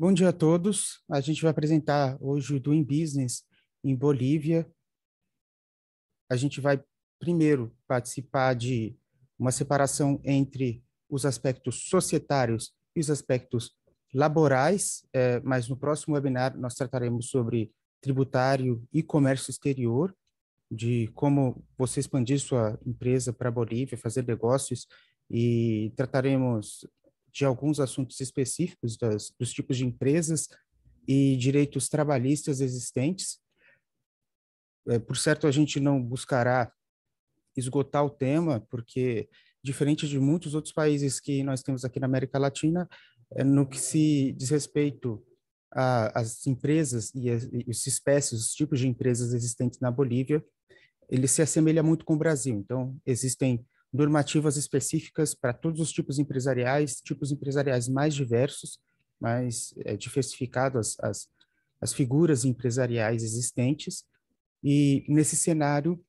Bom dia a todos. A gente vai apresentar hoje o Doing Business em Bolívia. A gente vai primeiro participar de uma separação entre os aspectos societários e os aspectos laborais, é, mas no próximo webinar nós trataremos sobre tributário e comércio exterior, de como você expandir sua empresa para a Bolívia, fazer negócios, e trataremos de alguns assuntos específicos das, dos tipos de empresas e direitos trabalhistas existentes. É, por certo, a gente não buscará esgotar o tema, porque, diferente de muitos outros países que nós temos aqui na América Latina, é, no que se diz respeito às empresas e, as, espécies, os tipos de empresas existentes na Bolívia, ele se assemelha muito com o Brasil. Então, existem normativas específicas para todos os tipos empresariais, tipos empresariais mais diversos, mais é, diversificados as, as, as figuras empresariais existentes. E nesse cenário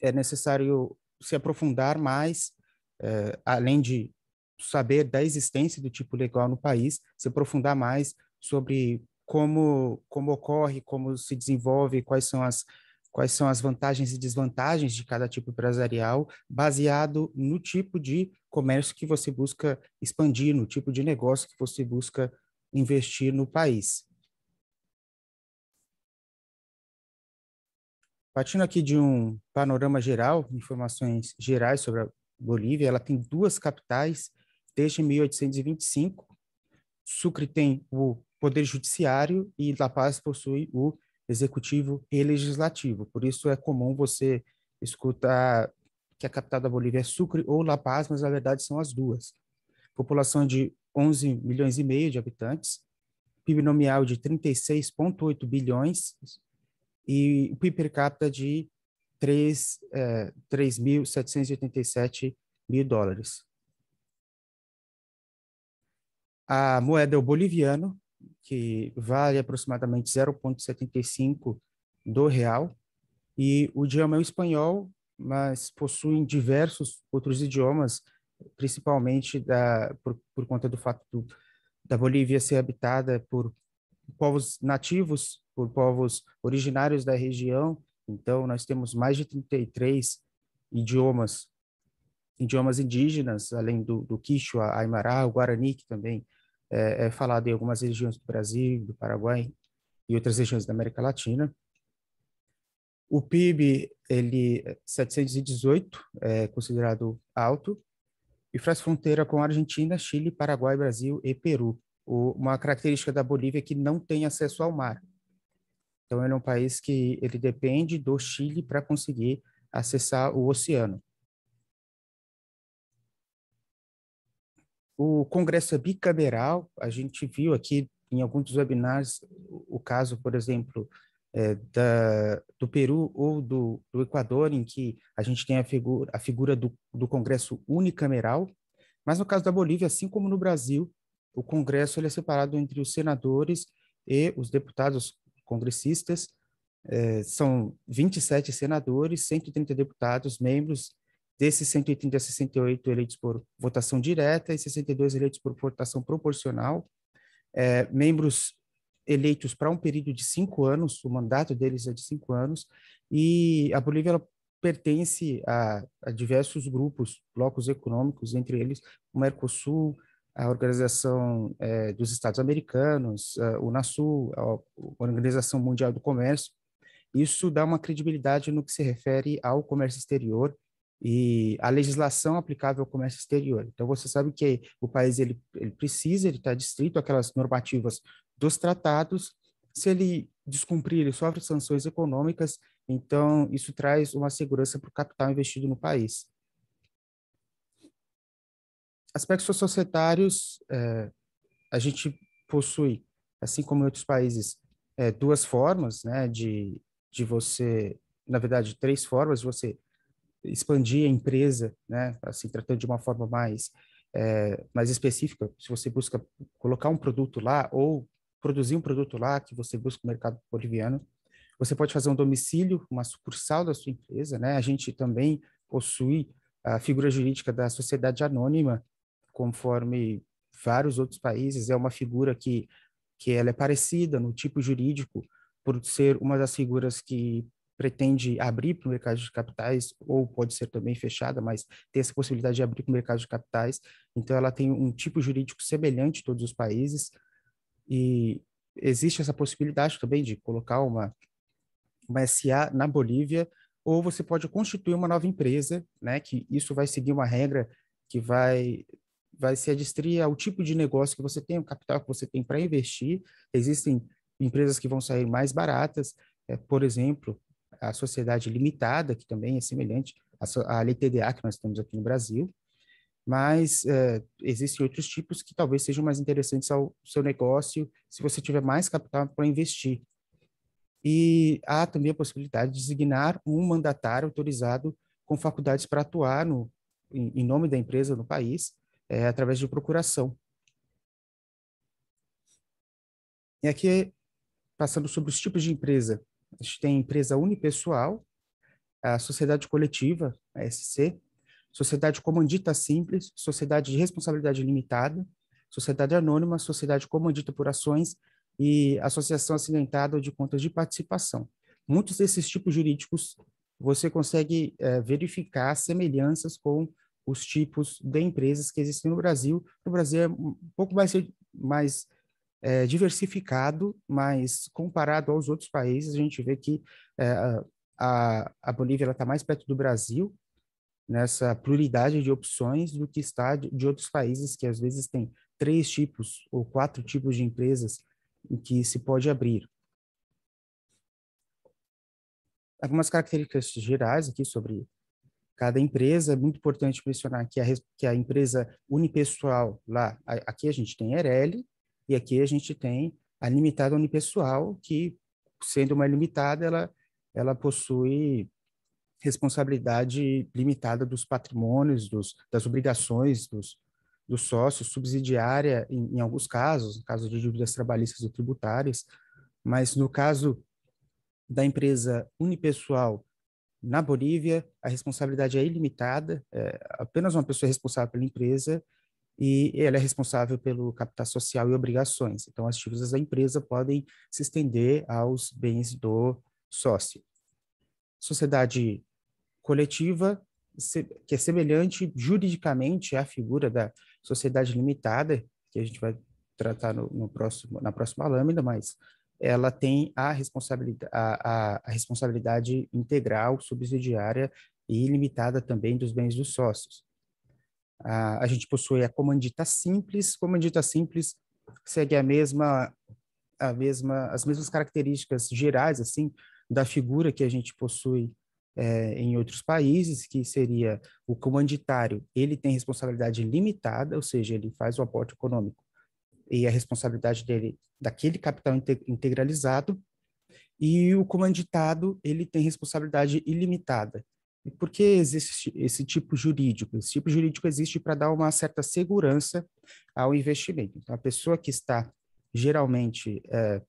é necessário se aprofundar mais, eh, além de saber da existência do tipo legal no país, se aprofundar mais sobre como, como ocorre, como se desenvolve, quais são as, quais são as vantagens e desvantagens de cada tipo empresarial, baseado no tipo de comércio que você busca expandir, no tipo de negócio que você busca investir no país. Partindo aqui de um panorama geral, informações gerais sobre a Bolívia, ela tem duas capitais desde 1825. Sucre tem o poder judiciário e La Paz possui o executivo e legislativo. Por isso é comum você escutar que a capital da Bolívia é Sucre ou La Paz, mas na verdade são as duas. População de 11 milhões e meio de habitantes, PIB nominal de 36,8 bilhões e o PIB per capita de 3.787 é, mil dólares. A moeda é o boliviano, que vale aproximadamente 0,75 do real, e o idioma é o espanhol, mas possuem diversos outros idiomas, principalmente da, por, por conta do fato do, da Bolívia ser habitada por povos nativos, por povos originários da região. Então, nós temos mais de 33 idiomas, idiomas indígenas, além do, do Quichua, Aymará, o Guarani, que também é, é falado em algumas regiões do Brasil, do Paraguai e outras regiões da América Latina. O PIB, ele 718, é, é considerado alto, e faz fronteira com Argentina, Chile, Paraguai, Brasil e Peru. O, uma característica da Bolívia é que não tem acesso ao mar. Então, ele é um país que ele depende do Chile para conseguir acessar o oceano. O Congresso é bicameral, a gente viu aqui em alguns dos webinars o caso, por exemplo, é, da, do Peru ou do, do, Equador, em que a gente tem a figura, a figura do, do, Congresso unicameral, mas no caso da Bolívia, assim como no Brasil, o Congresso ele é separado entre os senadores e os deputados congressistas, é, são 27 senadores, 130 deputados, membros Desses 130 a 68 eleitos por votação direta e 62 eleitos por votação proporcional. É, membros eleitos para um período de cinco anos, o mandato deles é de cinco anos, e a Bolívia ela pertence a, a diversos grupos, blocos econômicos, entre eles o Mercosul, a Organização é, dos Estados Americanos, a Unasul, a Organização Mundial do Comércio. Isso dá uma credibilidade no que se refere ao comércio exterior e a legislação aplicável ao comércio exterior. Então você sabe que o país ele, ele precisa, ele está distrito aquelas normativas dos tratados. Se ele descumprir, ele sofre sanções econômicas. Então isso traz uma segurança para o capital investido no país. Aspectos societários, é, a gente possui, assim como em outros países, é, duas formas, né, de de você, na verdade, três formas de você expandir a empresa, né, assim, tratando de uma forma mais, é, mais específica, se você busca colocar um produto lá ou produzir um produto lá que você busca o mercado boliviano, você pode fazer um domicílio, uma sucursal da sua empresa, né? A gente também possui a figura jurídica da sociedade anônima, conforme vários outros países, é uma figura que que ela é parecida no tipo jurídico por ser uma das figuras que pretende abrir para o mercado de capitais, ou pode ser também fechada, mas tem essa possibilidade de abrir para o mercado de capitais. Então, ela tem um tipo jurídico semelhante em todos os países, e existe essa possibilidade também de colocar uma, uma SA na Bolívia, ou você pode constituir uma nova empresa, né, que isso vai seguir uma regra que vai vai se adstrir ao tipo de negócio que você tem, o capital que você tem para investir. Existem empresas que vão sair mais baratas, é, por exemplo, a sociedade limitada, que também é semelhante à, à que nós temos aqui no Brasil, mas é, existem outros tipos que talvez sejam mais interessantes ao seu negócio se você tiver mais capital para investir. E há também a possibilidade de designar um mandatário autorizado com faculdades para atuar no, em, em nome da empresa no país, é, através de procuração. E aqui, passando sobre os tipos de empresa, a gente tem empresa unipessoal, a sociedade coletiva, a SC, sociedade comandita simples, sociedade de responsabilidade limitada, sociedade anônima, sociedade comandita por ações e associação acidentada ou de contas de participação. Muitos desses tipos jurídicos você consegue é, verificar semelhanças com os tipos de empresas que existem no Brasil. No Brasil é um pouco mais, mais é, diversificado, mas comparado aos outros países, a gente vê que é, a, a Bolívia está mais perto do Brasil nessa pluralidade de opções do que está de, de outros países que às vezes tem três tipos ou quatro tipos de empresas em que se pode abrir. Algumas características gerais aqui sobre cada empresa. É muito importante mencionar que a, que a empresa unipessoal lá, a, aqui a gente tem Ereli, e aqui a gente tem a limitada unipessoal, que, sendo uma limitada, ela, ela possui responsabilidade limitada dos patrimônios, dos, das obrigações dos, dos sócios, subsidiária em, em alguns casos, no caso de dívidas trabalhistas ou tributárias, mas no caso da empresa unipessoal na Bolívia, a responsabilidade é ilimitada, é, apenas uma pessoa é responsável pela empresa e ela é responsável pelo capital social e obrigações. Então, as dívidas da empresa podem se estender aos bens do sócio. Sociedade coletiva, que é semelhante juridicamente à figura da sociedade limitada, que a gente vai tratar no, no próximo, na próxima lâmina, mas ela tem a responsabilidade, a, a, a responsabilidade integral, subsidiária e limitada também dos bens dos sócios. Ah, a gente possui a comandita simples. Comandita simples segue a mesma, a mesma, as mesmas características gerais assim da figura que a gente possui é, em outros países, que seria o comanditário. Ele tem responsabilidade limitada, ou seja, ele faz o aporte econômico e a responsabilidade dele daquele capital integralizado. E o comanditado ele tem responsabilidade ilimitada. Por que existe esse tipo jurídico? Esse tipo jurídico existe para dar uma certa segurança ao investimento. Então, a pessoa que está geralmente é,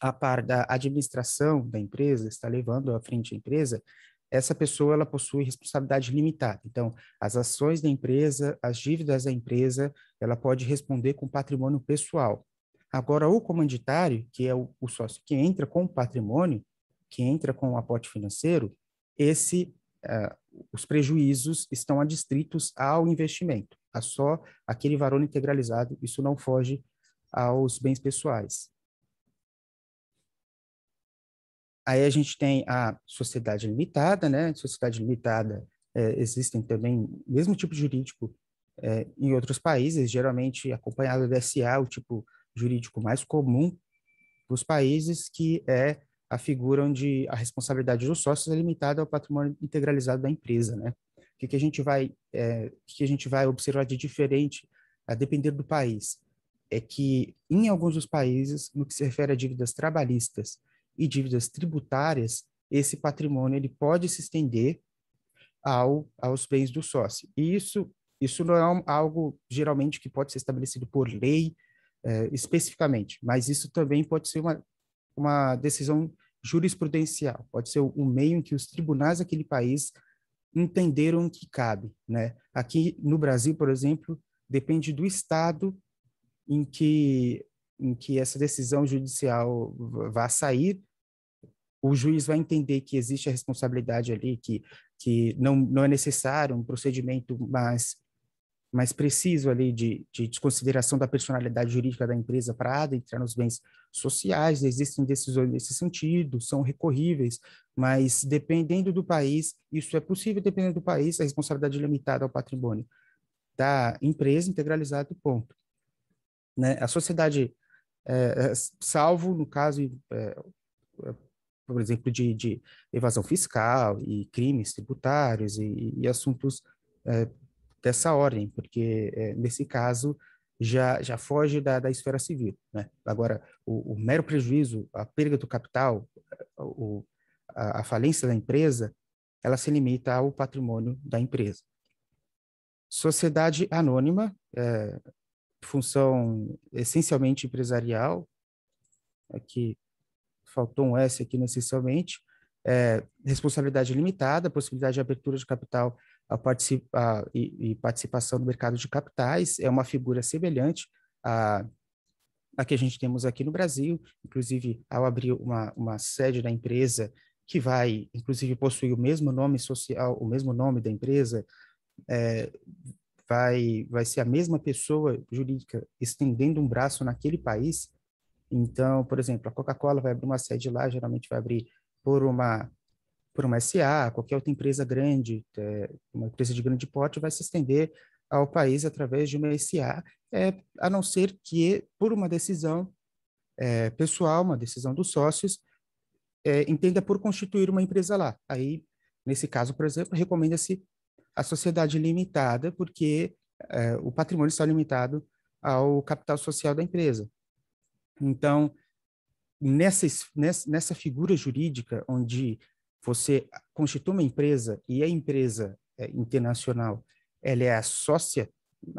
a par da administração da empresa, está levando à frente a empresa, essa pessoa ela possui responsabilidade limitada. Então, as ações da empresa, as dívidas da empresa, ela pode responder com patrimônio pessoal. Agora, o comanditário, que é o, o sócio que entra com o patrimônio, que entra com o aporte financeiro, esse uh, os prejuízos estão adstritos ao investimento, a é só aquele varão integralizado, isso não foge aos bens pessoais. Aí a gente tem a sociedade limitada, né? Sociedade limitada é, existem também mesmo tipo jurídico é, em outros países, geralmente acompanhado da SA, o tipo jurídico mais comum dos países, que é a figura onde a responsabilidade dos sócios é limitada ao patrimônio integralizado da empresa, né? O que, que a gente vai, é, que, que a gente vai observar de diferente a depender do país é que em alguns dos países, no que se refere a dívidas trabalhistas e dívidas tributárias, esse patrimônio ele pode se estender ao, aos bens do sócio. E isso isso não é um, algo geralmente que pode ser estabelecido por lei é, especificamente, mas isso também pode ser uma uma decisão jurisprudencial, pode ser o meio em que os tribunais daquele país entenderam que cabe, né? Aqui no Brasil, por exemplo, depende do estado em que em que essa decisão judicial vá sair, o juiz vai entender que existe a responsabilidade ali, que que não não é necessário um procedimento mais mais preciso ali de, de desconsideração da personalidade jurídica da empresa para entrar nos bens sociais, existem decisões nesse sentido, são recorríveis, mas dependendo do país, isso é possível, dependendo do país, a responsabilidade é limitada ao patrimônio da empresa integralizada, ponto. Né? A sociedade, é, é salvo no caso, é, é, por exemplo, de, de, evasão fiscal e crimes tributários e, e assuntos dessa ordem, porque nesse caso já, já foge da, da esfera civil. Né? Agora, o, o mero prejuízo, a perda do capital, o, a, a falência da empresa, ela se limita ao patrimônio da empresa. Sociedade anônima, é, função essencialmente empresarial, aqui é faltou um S aqui necessariamente é, responsabilidade limitada, possibilidade de abertura de capital a participa a, e, e, participação no mercado de capitais é uma figura semelhante à, à que a gente temos aqui no Brasil, inclusive ao abrir uma, uma sede da empresa que vai, inclusive, possuir o mesmo nome social, o mesmo nome da empresa, é, vai, vai ser a mesma pessoa jurídica estendendo um braço naquele país. Então, por exemplo, a Coca-Cola vai abrir uma sede lá, geralmente vai abrir por uma por uma SA, qualquer outra empresa grande, é, uma empresa de grande porte, vai se estender ao país através de uma SA, é, a não ser que, por uma decisão é, pessoal, uma decisão dos sócios, é, entenda por constituir uma empresa lá. Aí, nesse caso, por exemplo, recomenda-se a sociedade limitada, porque é, o patrimônio está limitado ao capital social da empresa. Então, nessa, nessa figura jurídica, onde você constitui uma empresa e a empresa é, internacional ela é a sócia,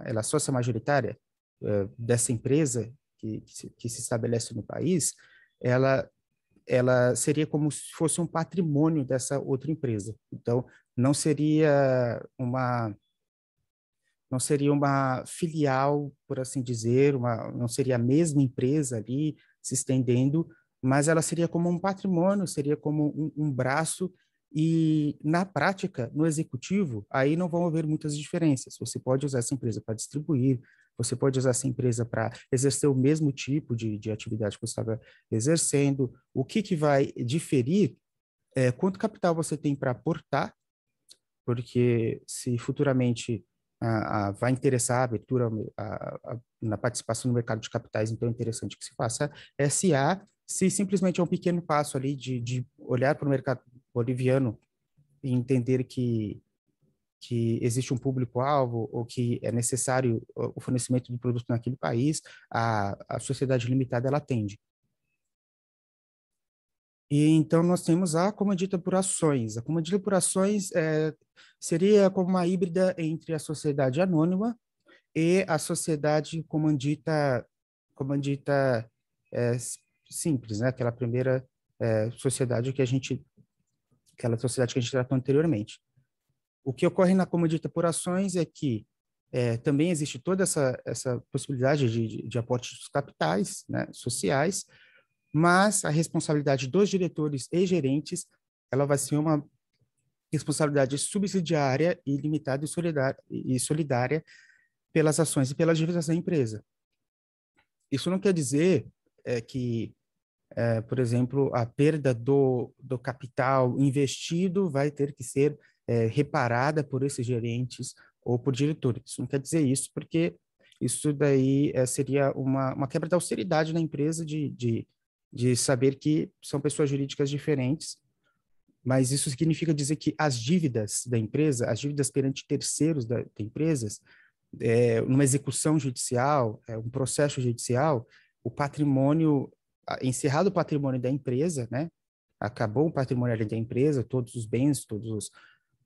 ela é sócia majoritária é, dessa empresa que, que, se, que, se, estabelece no país, ela, ela seria como se fosse um patrimônio dessa outra empresa. Então, não seria uma não seria uma filial, por assim dizer, uma, não seria a mesma empresa ali se estendendo mas ela seria como um patrimônio, seria como um, um braço e na prática, no executivo, aí não vão haver muitas diferenças. Você pode usar essa empresa para distribuir, você pode usar essa empresa para exercer o mesmo tipo de, de atividade que você estava exercendo. O que, que vai diferir é quanto capital você tem para aportar, porque se futuramente a, a, vai interessar a abertura a, na participação no mercado de capitais, então é interessante que se faça SA se simplesmente é um pequeno passo ali de, de olhar para o mercado boliviano e entender que que existe um público-alvo ou que é necessário o fornecimento de produto naquele país, a, a sociedade limitada ela atende. E então nós temos a comandita é por ações. A comandita é por ações é, seria como uma híbrida entre a sociedade anônima e a sociedade comandita, comandita é, simples, né? Aquela primeira é, sociedade que a gente, aquela sociedade que a gente tratou anteriormente. O que ocorre na comodita por ações é que é, também existe toda essa, essa possibilidade de, de, de aporte dos capitais né, sociais, mas a responsabilidade dos diretores e gerentes ela vai ser uma responsabilidade subsidiária e limitada e solidária, e solidária pelas ações e pelas dívidas da empresa. Isso não quer dizer é, que é, por exemplo, a perda do, do capital investido vai ter que ser é, reparada por esses gerentes ou por diretores. Não quer dizer isso, porque isso daí é, seria uma, uma quebra da austeridade na empresa de, de, de saber que são pessoas jurídicas diferentes, mas isso significa dizer que as dívidas da empresa, as dívidas perante terceiros da, da empresas, é, numa execução judicial, é, um processo judicial, o patrimônio encerrado o patrimônio da empresa, né? Acabou o patrimônio da empresa, todos os bens, todos os,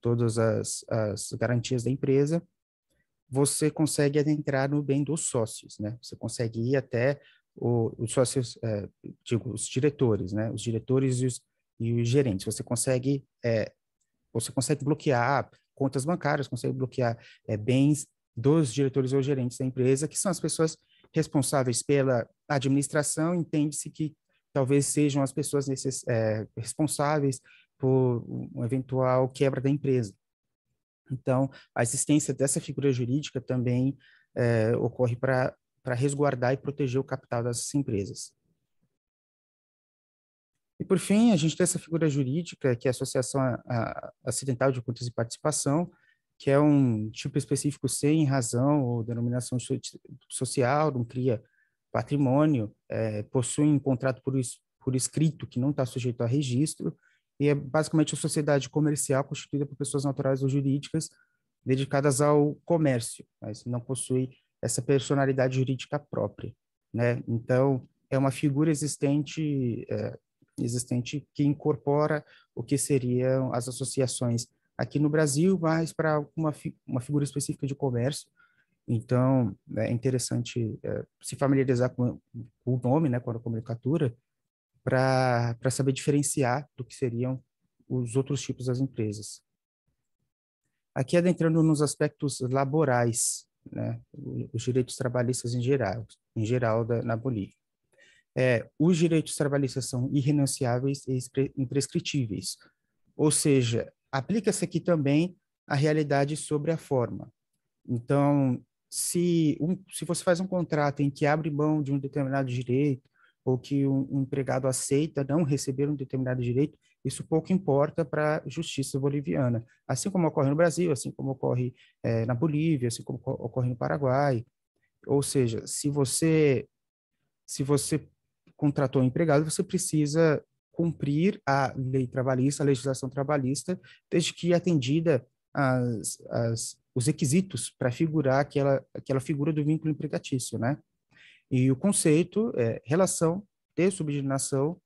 todas as, as garantias da empresa, você consegue adentrar no bem dos sócios, né? Você consegue ir até o, os sócios, é, digo, os diretores, né? Os diretores e os, e os gerentes. Você consegue, é, você consegue bloquear contas bancárias, consegue bloquear é, bens dos diretores ou gerentes da empresa, que são as pessoas responsáveis pela administração, entende-se que talvez sejam as pessoas nesses, é, responsáveis por uma eventual quebra da empresa. Então, a existência dessa figura jurídica também é, ocorre para resguardar e proteger o capital dessas empresas. E, por fim, a gente tem essa figura jurídica, que é a Associação Acidental de Contas e Participação, que é um tipo específico sem razão ou denominação social, não cria patrimônio, é, possui um contrato por, por escrito que não está sujeito a registro, e é basicamente uma sociedade comercial constituída por pessoas naturais ou jurídicas dedicadas ao comércio, mas não possui essa personalidade jurídica própria, né? Então é uma figura existente, é, existente que incorpora o que seriam as associações aqui no Brasil, mas para uma, fi uma figura específica de comércio. Então, é interessante é, se familiarizar com, com, o nome, né, com a comunicatura, para saber diferenciar do que seriam os outros tipos das empresas. Aqui adentrando nos aspectos laborais, né, os direitos trabalhistas em geral, em geral da, na Bolívia. É, os direitos trabalhistas são irrenunciáveis e imprescritíveis, ou seja, aplica-se aqui também a realidade sobre a forma. Então, se, um, se você faz um contrato em que abre mão de um determinado direito, ou que um, um empregado aceita não receber um determinado direito, isso pouco importa para a justiça boliviana. Assim como ocorre no Brasil, assim como ocorre é, na Bolívia, assim como ocorre no Paraguai. Ou seja, se você, se você contratou um empregado, você precisa cumprir a lei trabalhista, a legislação trabalhista, desde que atendida as, as, os requisitos para figurar aquela, aquela figura do vínculo empregatício, né? E o conceito é relação de subordinação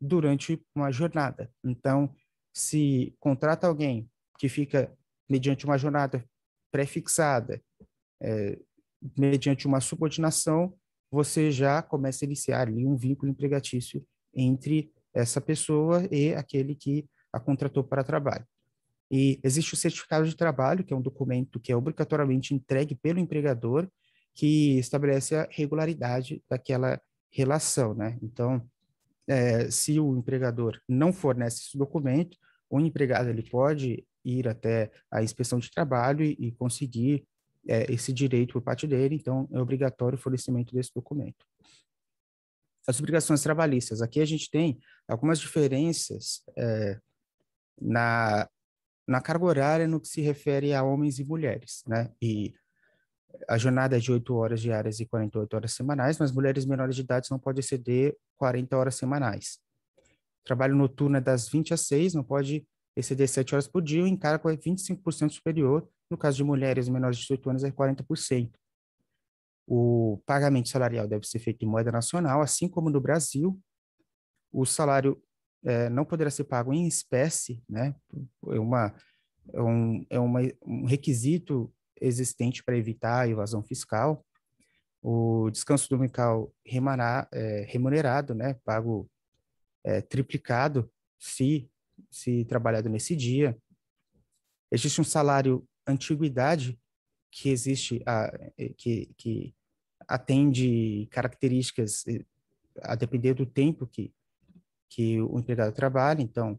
durante uma jornada. Então, se contrata alguém que fica mediante uma jornada prefixada, é, mediante uma subordinação, você já começa a iniciar ali um vínculo empregatício entre essa pessoa e aquele que a contratou para trabalho. E existe o certificado de trabalho, que é um documento que é obrigatoriamente entregue pelo empregador, que estabelece a regularidade daquela relação, né? Então, é, se o empregador não fornece esse documento, o empregado ele pode ir até a inspeção de trabalho e, e conseguir é, esse direito por parte dele, então é obrigatório o fornecimento desse documento as obrigações trabalhistas. Aqui a gente tem algumas diferenças é, na, na carga horária no que se refere a homens e mulheres, né? E a jornada é de 8 horas diárias e 48 horas semanais, mas mulheres menores de idade não podem exceder 40 horas semanais. Trabalho noturno é das 20 às 6, não pode exceder 7 horas por dia, o encargo é 25% superior, no caso de mulheres menores de 18 anos é 40%. O pagamento salarial deve ser feito em moeda nacional, assim como no Brasil. O salário é, não poderá ser pago em espécie, né? É, uma, é, um, é uma, um requisito existente para evitar a evasão fiscal. O descanso dominical remunerado, é, remunerado né? Pago é, triplicado se, se trabalhado nesse dia. Existe um salário antiguidade que existe, a, que, que atende características a depender do tempo que, que o empregado trabalha, então,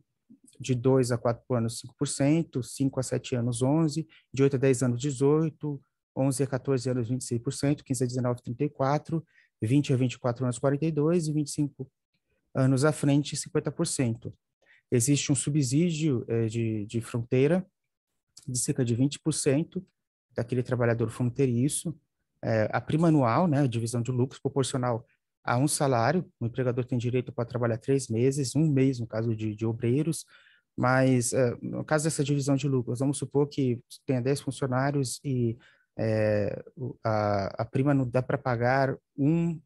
de 2 a 4 anos, 5%, 5 a 7 anos, 11%, de 8 a 10 anos, 18%, 11 a 14 anos, 26%, 15 a 19, 34%, 20 a 24 anos, 42%, e 25 anos à frente, 50%. Existe um subsídio eh, de, de fronteira de cerca de 20% daquele trabalhador fronteiriço, é, a prima anual, né, divisão de lucros proporcional a um salário. O empregador tem direito para trabalhar três meses, um mês no caso de, de obreiros, mas é, no caso dessa divisão de lucros, vamos supor que tenha dez funcionários e é, a, a, prima não dá para pagar um,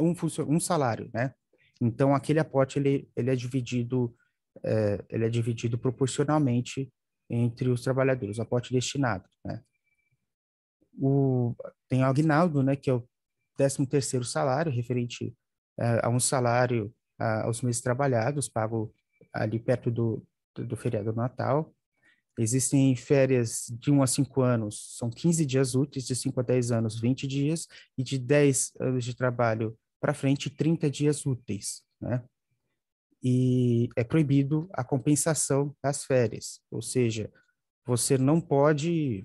um, um salário, né? Então, aquele aporte ele, ele é dividido é, ele é dividido proporcionalmente entre os trabalhadores, o aporte destinado, né? o, tem o aguinaldo, né, que é o 13 terceiro salário, referente a, é, a um salário a, aos meses trabalhados, pago ali perto do, do, do feriado natal. Existem férias de 1 a 5 anos, são 15 dias úteis, de 5 a 10 anos, 20 dias, e de 10 anos de trabalho para frente, 30 dias úteis, né? E é proibido a compensação das férias, ou seja, você não pode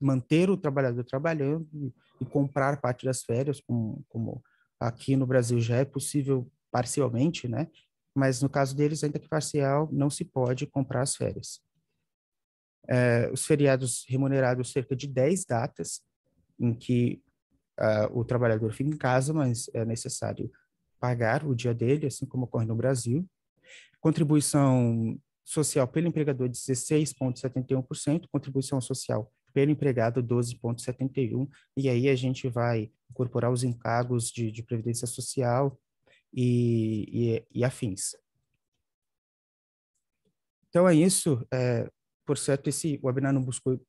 manter o trabalhador trabalhando e comprar parte das férias, como, como aqui no Brasil já é possível parcialmente, né? Mas no caso deles, ainda que parcial, não se pode comprar as férias. É, os feriados remunerados, cerca de 10 datas, em que uh, o trabalhador fica em casa, mas é necessário pagar o dia dele, assim como ocorre no Brasil. Contribuição social pelo empregador, 16,71%, contribuição social pelo empregado 12,71, e aí a gente vai incorporar os encargos de, de previdência social e, e, e, afins. Então é isso, é, por certo, esse webinar não buscou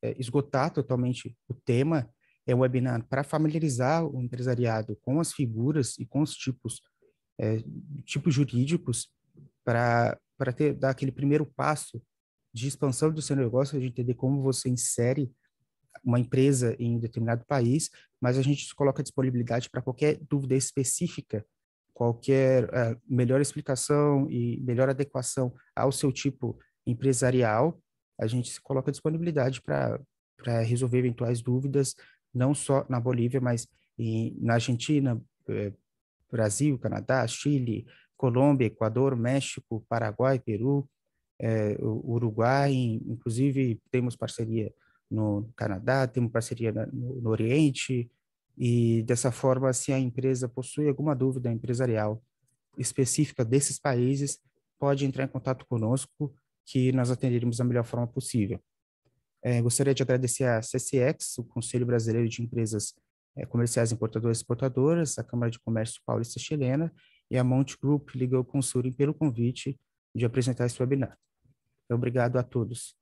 é, esgotar totalmente o tema, é um webinar para familiarizar o empresariado com as figuras e com os tipos, é, tipos jurídicos, para dar aquele primeiro passo de expansão do seu negócio, de entender como você insere uma empresa em um determinado país, mas a gente coloca disponibilidade para qualquer dúvida específica, qualquer uh, melhor explicação e melhor adequação ao seu tipo empresarial, a gente coloca disponibilidade para resolver eventuais dúvidas, não só na Bolívia, mas em, na Argentina, eh, Brasil, Canadá, Chile, Colômbia, Equador, México, Paraguai, Peru, é, o Uruguai, inclusive temos parceria no Canadá, temos parceria no, no Oriente, e dessa forma, se a empresa possui alguma dúvida empresarial específica desses países, pode entrar em contato conosco, que nós atenderemos da melhor forma possível. É, gostaria de agradecer à CCX, o Conselho Brasileiro de Empresas é, Comerciais Importadoras e Exportadoras, a Câmara de Comércio Paulista Chilena e a Monte Group o Consulting pelo convite de apresentar esse webinar. Obrigado a todos.